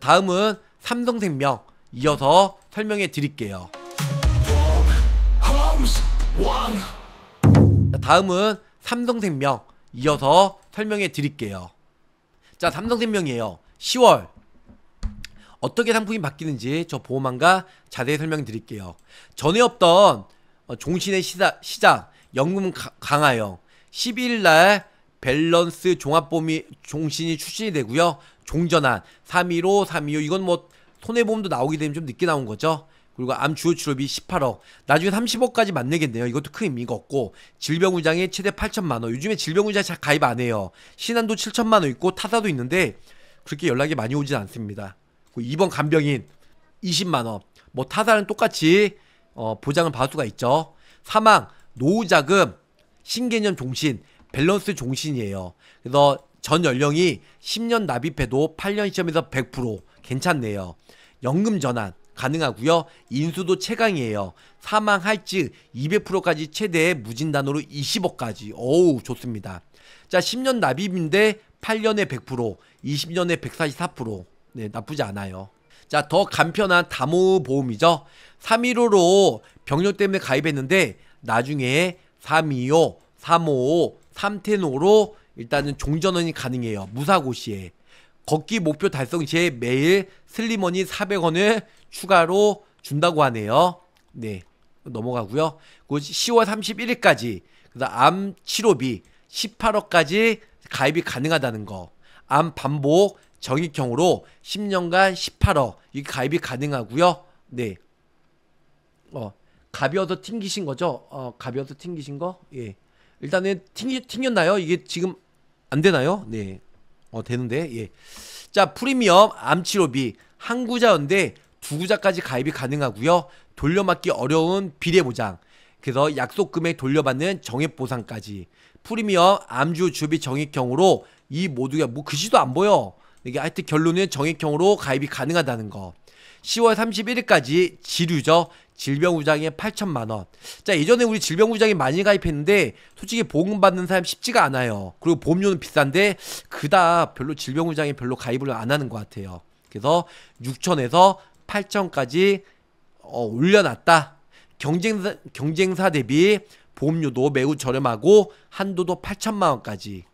다음은 삼성생명 이어서 설명해 드릴게요 다음은 삼성생명 이어서 설명해 드릴게요 자 삼성생명이에요 10월 어떻게 상품이 바뀌는지 저 보험안과 자세히 설명 드릴게요 전에 없던 어, 종신의 시사, 시장 연금 강하여 12일날 밸런스 종합보험이 종신이 출이되고요 종전한 3.15, 3.25 이건 뭐 손해보험도 나오게 되면 좀 늦게 나온 거죠. 그리고 암 주요 치료비 18억, 나중에 30억까지 만내겠네요. 이것도 큰 의미가 없고 질병의장에 최대 8천만 원. 요즘에 질병의장 잘 가입 안 해요. 신한도 7천만 원 있고 타사도 있는데 그렇게 연락이 많이 오진 않습니다. 이번 간병인 20만 원. 뭐 타사는 똑같이 어, 보장을 받을 수가 있죠. 사망, 노후자금, 신개념 종신, 밸런스 종신이에요. 그래서 전 연령이 10년 납입해도 8년 시점에서100% 괜찮네요. 연금 전환 가능하고요. 인수도 최강이에요. 사망 할증 200%까지 최대 무진단으로 20억까지. 어우 좋습니다. 자 10년 납입인데 8년에 100%, 20년에 144%. 네 나쁘지 않아요. 자, 더 간편한 다모 보험이죠. 315로 병력 때문에 가입했는데 나중에 325, 355, 3 1 5로 일단은 종전원이 가능해요. 무사고시에. 걷기 목표 달성 시에 매일 슬리머니 400원을 추가로 준다고 하네요. 네. 넘어가고요. 10월 그 31일까지 그래서 암 치료비 18억까지 가입이 가능하다는 거. 암 반복 정액형으로 10년간 18억 이 가입이 가능하고요. 네. 어, 가벼워서 튕기신 거죠? 어, 가벼워서 튕기신 거? 예. 일단은 튕기 튕겼나요? 이게 지금 안 되나요? 네. 어, 되는데. 예. 자, 프리미엄 암치료비 한 구자인데 두 구자까지 가입이 가능하고요. 돌려막기 어려운 비례 보장. 그래서 약속금액 돌려받는 정액 보상까지. 프리미엄 암주 주비 정액형으로 이 모두가 뭐 글씨도 안 보여. 이게 하여튼 결론은 정액형으로 가입이 가능하다는 거. 10월 31일까지 지류죠. 질병우장에 8천만 원. 자 예전에 우리 질병우장이 많이 가입했는데 솔직히 보험 받는 사람 쉽지가 않아요. 그리고 보험료는 비싼데 그다 별로 질병우장에 별로 가입을 안 하는 것 같아요. 그래서 6천에서 8천까지 어, 올려놨다. 경쟁사, 경쟁사 대비 보험료도 매우 저렴하고 한도도 8천만 원까지.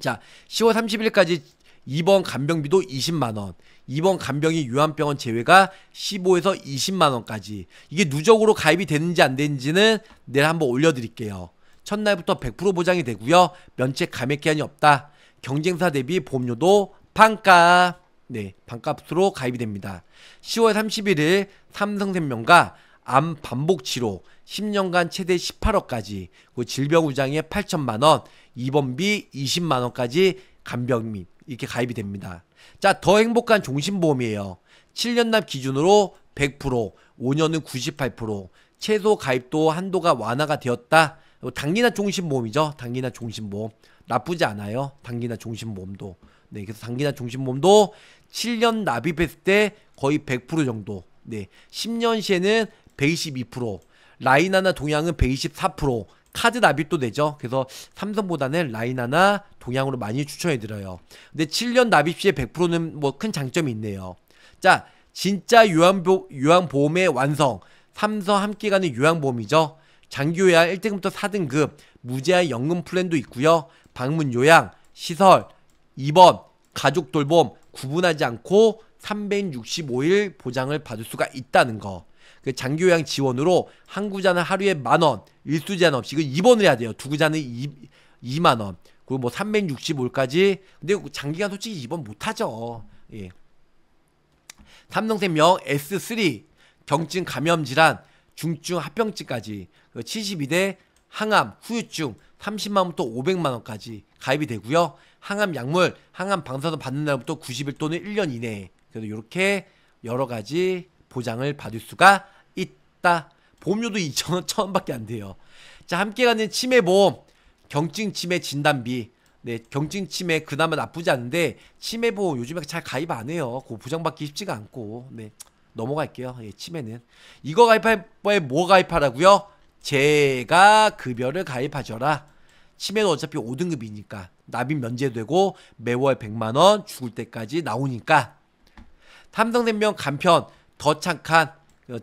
자 10월 30일까지 입원 간병비도 20만 원. 입원 간병인 유한병원 제외가 15에서 20만 원까지 이게 누적으로 가입이 됐는지안됐는지는 내일 한번 올려드릴게요. 첫날부터 100% 보장이 되고요. 면책 감액 기한이 없다. 경쟁사 대비 보험료도 반값. 네, 반값으로 가입이 됩니다. 10월 31일 삼성생명과 암 반복 치료 10년간 최대 18억까지 그 질병 후장에 8천만 원, 입원비 20만 원까지 간병 및 이렇게 가입이 됩니다. 자, 더 행복한 종신보험이에요. 7년납 기준으로 100%, 5년은 98%, 최소 가입도 한도가 완화가 되었다. 단기나 뭐 종신보험이죠. 단기나 종신보험. 나쁘지 않아요. 단기나 종신보험도. 네, 그래서 단기나 종신보험도 7년 납입했을 때 거의 100% 정도. 네, 10년 시에는 122%, 라이나나 동양은 124%, 카드 납입도 되죠. 그래서 삼성보다는 라이나나 동양으로 많이 추천해드려요. 근데 7년 납입 시에 100%는 뭐 큰 장점이 있네요. 자, 진짜 요양보, 요양보험의 완성. 삼성 함께 가는 요양보험이죠. 장기요양 1등부터 4등급 무제한 연금 플랜도 있고요. 방문 요양, 시설, 입원, 가족 돌봄 구분하지 않고 365일 보장을 받을 수가 있다는 거. 그 장교양 지원으로 한 구자는 하루에 만 원, 일수제한 없이 이거 2번을 해야 돼요. 두 구자는 2, 2만 원. 그리고 뭐 365일까지. 근데 장기간 솔직히 입원 못 하죠. 예. 삼성생명 S3 경증 감염 질환 중증 합병증까지 72대 그 항암 후유증 30만원부터 500만원까지 가입이 되고요. 항암 약물, 항암 방사선 받는 날부터 90일 또는 1년 이내에 그래서 이렇게 여러 가지 보장을 받을 수가 싶다. 보험료도 2천원 천원밖에 안 돼요. 자 함께 가는 치매보험 경증 치매 진단비 네, 경증 치매 그나마 나쁘지 않은데 치매 보험 요즘에 잘 가입 안 해요. 그 보장받기 쉽지가 않고. 네. 넘어갈게요. 예, 치매는 이거 가입할 바에 뭐 가입하라고요? 제가 급여를 가입하셔라. 치매도 어차피 5등급이니까 납입 면제되고 매월 100만 원 죽을 때까지 나오니까 탐정냉면 간편 더 착한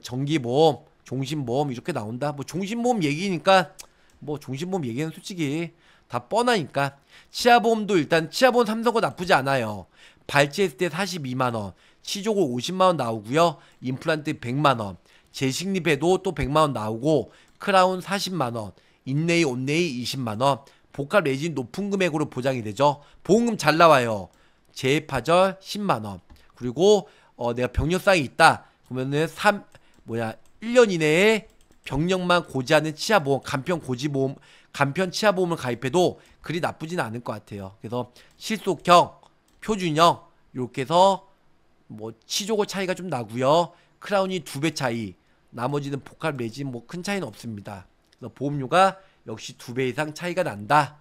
정기보험, 어, 종신보험 이렇게 나온다. 뭐 종신보험 얘기니까 뭐 종신보험 얘기는 솔직히 다 뻔하니까 치아보험도 일단 치아보험 삼성거 나쁘지 않아요. 발치했을 때 42만원, 치조골 50만원 나오고요. 임플란트 100만원, 재식립해도 또 100만원 나오고 크라운 40만원, 인네이온네이 20만원, 복합 레진 높은 금액으로 보장이 되죠. 보험금 잘 나와요. 재파절 10만원. 그리고 어, 내가 병력상이 있다. 그러면은 3, 뭐야 1년 이내에 병력만 고지하는 치아보험, 간편 고지보험, 간편 치아보험을 가입해도 그리 나쁘진 않을 것 같아요. 그래서 실속형, 표준형 이렇게 해서 뭐 치조고 차이가 좀 나고요. 크라운이 두 배 차이, 나머지는 복합 내진뭐 큰 차이는 없습니다. 그래서 보험료가 역시 두 배 이상 차이가 난다.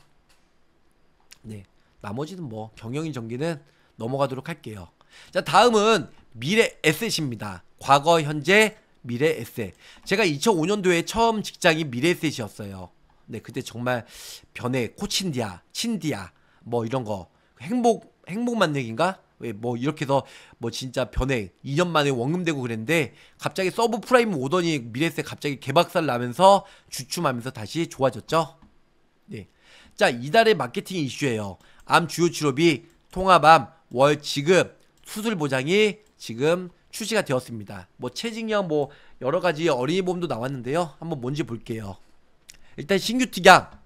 네, 나머지는 뭐 경영인 전기는 넘어가도록 할게요. 자, 다음은 미래 에셋입니다. 과거, 현재, 미래 에셋. 제가 2005년도에 처음 직장이 미래 에셋이었어요. 네, 그때 정말 변해 코친디아, 친디아 뭐 이런 거 행복 행복만 얘기인가? 뭐 이렇게 해서 뭐 진짜 변해 2년 만에 원금 되고 그랬는데 갑자기 서브 프라임 오더니 미래 에셋 갑자기 개박살 나면서 주춤하면서 다시 좋아졌죠. 네. 자, 이달의 마케팅 이슈예요. 암 주요 취업비 통합암 월 지급 수술 보장이 지금 출시가 되었습니다. 뭐 체징형 뭐 여러 가지 어린이 보험도 나왔는데요. 한번 뭔지 볼게요. 일단 신규 특약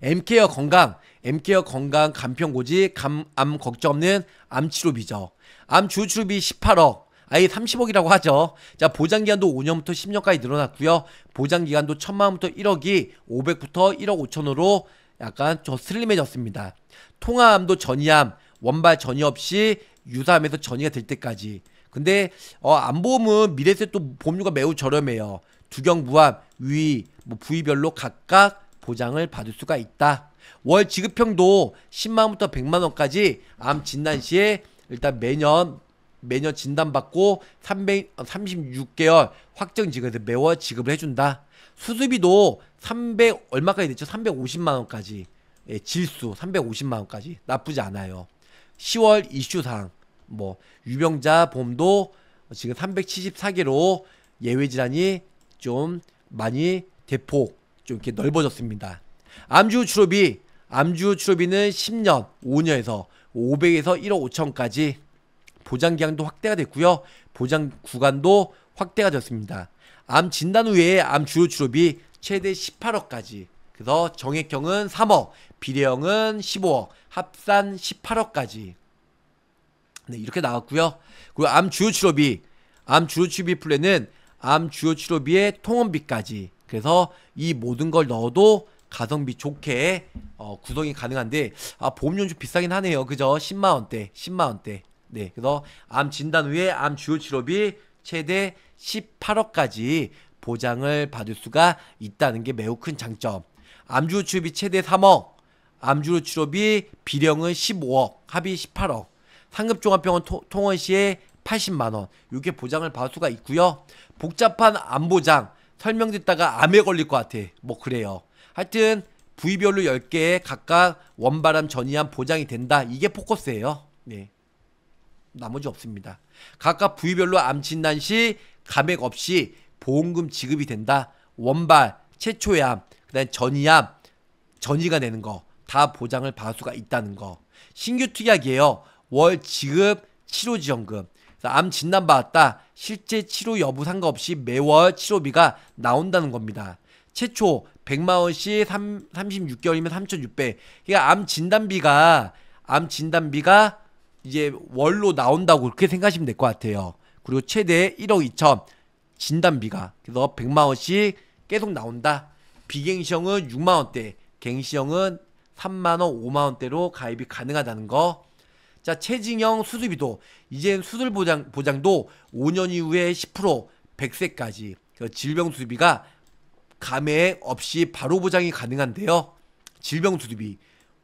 엠케어 건강, 엠케어 건강 간편고지 감, 암 걱정 없는 암 치료비죠. 암 주치료비 18억, 아예 30억이라고 하죠. 자, 보장기간도 5년부터 10년까지 늘어났고요. 보장기간도 1천만원부터 1억이 500부터 1억 5천으로 약간 좀 슬림해졌습니다. 통화암도 전이암, 원발 전이 없이 유사하면서 전이가 될 때까지. 근데 어, 안보험은 미래세 또 보험료가 매우 저렴해요. 두경 부합, 위, 뭐 부위별로 각각 보장을 받을 수가 있다. 월 지급형도 10만원부터 100만원까지 암 진단 시에 일단 매년 매년 진단받고 300, 36개월 어, 확정 지급해서 매월 지급을 해준다. 수수비도 300 얼마까지 됐죠? 350만 원까지 예, 질수 350만 원까지 나쁘지 않아요. 10월 이슈 상뭐 유병자 봄도 지금 374개로 예외 질환이 좀 많이 대폭 좀 이렇게 넓어졌습니다. 암주 주로비 암주 주로비는 10년 5년에서 500에서 1억 5천까지 보장 기간도 확대가 됐고요. 보장 구간도 확대가 됐습니다암 진단 후에 암 주요 주로비 최대 18억까지. 그래서 정액형은 3억, 비례형은 15억, 합산 18억까지. 네, 이렇게 나왔고요. 그리고 암 주요 치료비, 암 주요 치료비 플랜은 암 주요 치료비의 통원비까지. 그래서 이 모든 걸 넣어도 가성비 좋게 어, 구성이 가능한데 아 보험료 는좀 비싸긴 하네요. 그죠? 10만 원대, 10만 원대. 네, 그래서 암 진단 후에 암 주요 치료비 최대 18억까지 보장을 받을 수가 있다는 게 매우 큰 장점. 암주요 치료비 최대 3억, 암주요 치료비 비령은 15억, 합의 18억. 상급종합병원 통원시에 80만원 이게 보장을 받을 수가 있고요 복잡한 안보장 설명 듣다가 암에 걸릴 것 같아 뭐 그래요 하여튼 부위별로 10개에 각각 원바람 전이한 보장이 된다 이게 포커스예요 네. 나머지 없습니다 각각 부위별로 암 진단 시 감액 없이 보험금 지급이 된다 원발 최초의 암그 다음에 전이암 전이가 되는 거 다 보장을 받을 수가 있다는 거 신규 특약이에요 월 지급 치료 지원금. 암 진단 받았다. 실제 치료 여부 상관없이 매월 치료비가 나온다는 겁니다. 최초 100만 원씩 3, 6개월이면 3,600. 그러니까 암 진단비가 암 진단비가 이제 월로 나온다고 그렇게 생각하시면 될 것 같아요. 그리고 최대 1억 2천 진단비가 그래서 100만 원씩 계속 나온다. 비갱시형은 6만 원대, 갱시형은 3만 원, 5만 원대로 가입이 가능하다는 거 자, 최징영 수술비도 이젠 수술 보장 보장도 5년 이후에 10% 100세까지 그 질병 수비가 감액 없이 바로 보장이 가능한데요. 질병 수술비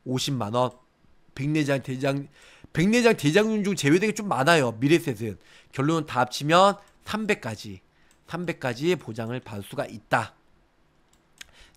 50만 원, 백내장 대장 백내장 대장균 중 제외되게 좀 많아요. 미래셋은 결론은 다 합치면 300까지 300까지 보장을 받을 수가 있다.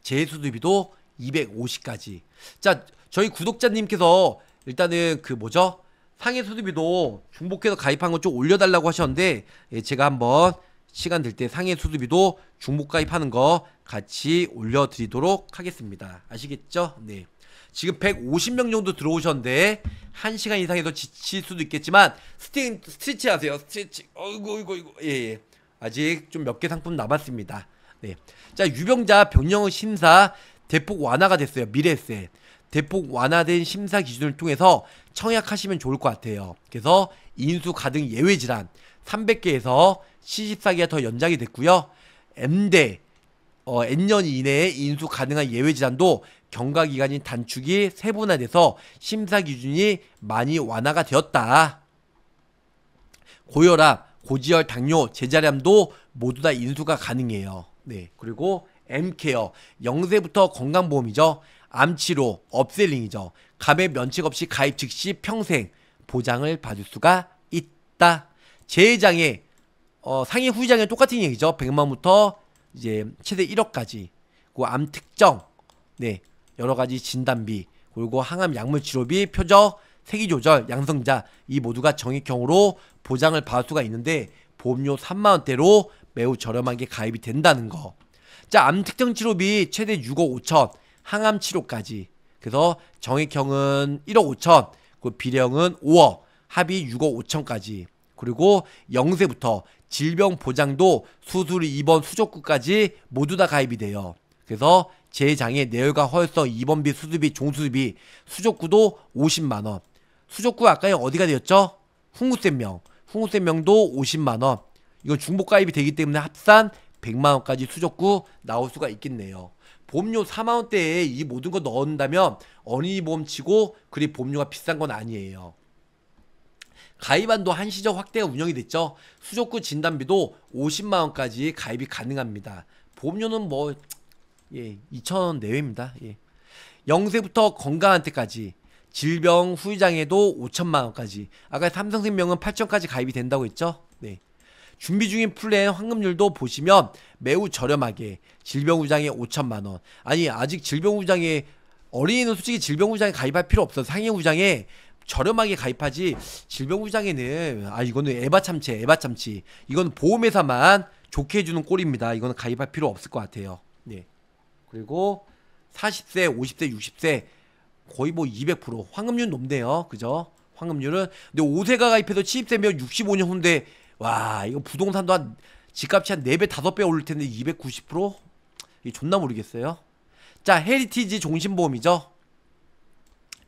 재수술비도 250까지. 자, 저희 구독자님께서 일단은 그 뭐죠? 상해 수수비도 중복해서 가입한 거 좀 올려달라고 하셨는데 예, 제가 한번 시간 될 때 상해 수수비도 중복 가입하는 거 같이 올려드리도록 하겠습니다. 아시겠죠? 네. 지금 150명 정도 들어오셨는데 1시간 이상에서 지칠 수도 있겠지만 스팅, 스트레치 하세요. 스트레치. 어이구 어이구 어이구. 예, 예. 아직 좀 몇 개 상품 남았습니다. 네. 자, 유병자 병영 심사 대폭 완화가 됐어요. 미래세. 대폭 완화된 심사 기준을 통해서 청약하시면 좋을 것 같아요. 그래서 인수 가등 예외 질환 300개에서 c 1 4개가더 연장이 됐고요. M대 어, N년 이내에 인수 가능한 예외 질환도 경과 기간인 단축이 세분화돼서 심사 기준이 많이 완화가 되었다. 고혈압, 고지혈, 당뇨, 제자리암도 모두 다 인수가 가능해요. 네. 그리고 M케어, 영세부터 건강보험이죠. 암치료, 업셀링이죠. 감입 면책 없이 가입 즉시 평생 보장을 받을 수가 있다. 제해장에 어, 상위후유장에 똑같은 얘기죠. 100만부터 이제 최대 1억까지. 그암 특정, 네 여러 가지 진단비, 그리고 항암 약물 치료비, 표적, 세기 조절, 양성자 이 모두가 정액형으로 보장을 받을 수가 있는데 보험료 3만 원대로 매우 저렴하게 가입이 된다는 거. 자, 암 특정 치료비 최대 6억 5천, 항암 치료까지 그래서 정익형은 1억 5천, 그 비령은 5억, 합이 6억 5천까지. 그리고 영세부터 질병 보장도 수술 입원 수족구까지 모두 다 가입이 돼요. 그래서 재장애 내열과 허혈성 입원비 수술비 종수비 수족구도 50만 원. 수족구 아까 어디가 되었죠? 흥우쌤명. 흥우쌤명도 50만 원. 이건 중복 가입이 되기 때문에 합산 100만 원까지 수족구 나올 수가 있겠네요. 보험료 4만원대에 이 모든 거 넣는다면 어린이 보험치고 그리 보험료가 비싼 건 아니에요. 가입안도 한시적 확대가 운영이 됐죠. 수족구 진단비도 50만원까지 가입이 가능합니다. 보험료는 뭐, 예, 2천원 내외입니다. 예. 영세부터 건강한테까지 질병 후유장애도 5천만원까지 아까 삼성생명은 8천까지 가입이 된다고 했죠. 네. 준비 중인 플랜 황금률도 보시면 매우 저렴하게 질병우장에 5천만 원. 아니 아직 질병우장에 어린이는 솔직히 질병우장에 가입할 필요 없어. 상해우장에 저렴하게 가입하지 질병우장에는 아 이거는 에바참치 에바참치 이건 보험회사만 좋게 해주는 꼴입니다. 이거는 가입할 필요 없을 것 같아요. 네. 그리고 40세, 50세, 60세 거의 뭐 200%황금률 높네요. 그죠? 황금률은 근데 5세가 가입해서 70세면 65년 후인데 와 이거 부동산도 한 집값이 한 4배 5배 올릴 텐데 290%? 이 존나 모르겠어요 자 헤리티지 종신보험이죠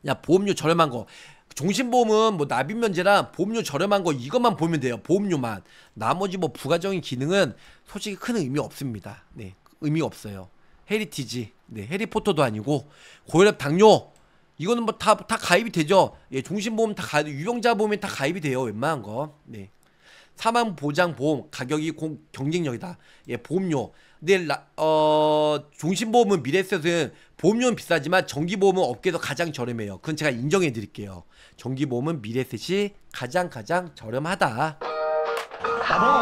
야 보험료 저렴한 거 종신보험은 뭐 납입 면제랑 보험료 저렴한 거 이것만 보면 돼요 보험료만 나머지 뭐 부가적인 기능은 솔직히 큰 의미 없습니다 네 의미 없어요 헤리티지 네 해리포터도 아니고 고혈압 당뇨 이거는 뭐 다 다 가입이 되죠 예 종신보험 다 가, 유병자 보험이다 가입이 돼요 웬만한 거네 사망 보장 보험 가격이 공, 경쟁력이다. 예, 보험료. 근데 라, 어 종신보험은 미래셋은 보험료는 비싸지만 정기보험은 업계에서 가장 저렴해요. 그건 제가 인정해 드릴게요. 정기보험은 미래셋이 가장 가장 저렴하다. 바로.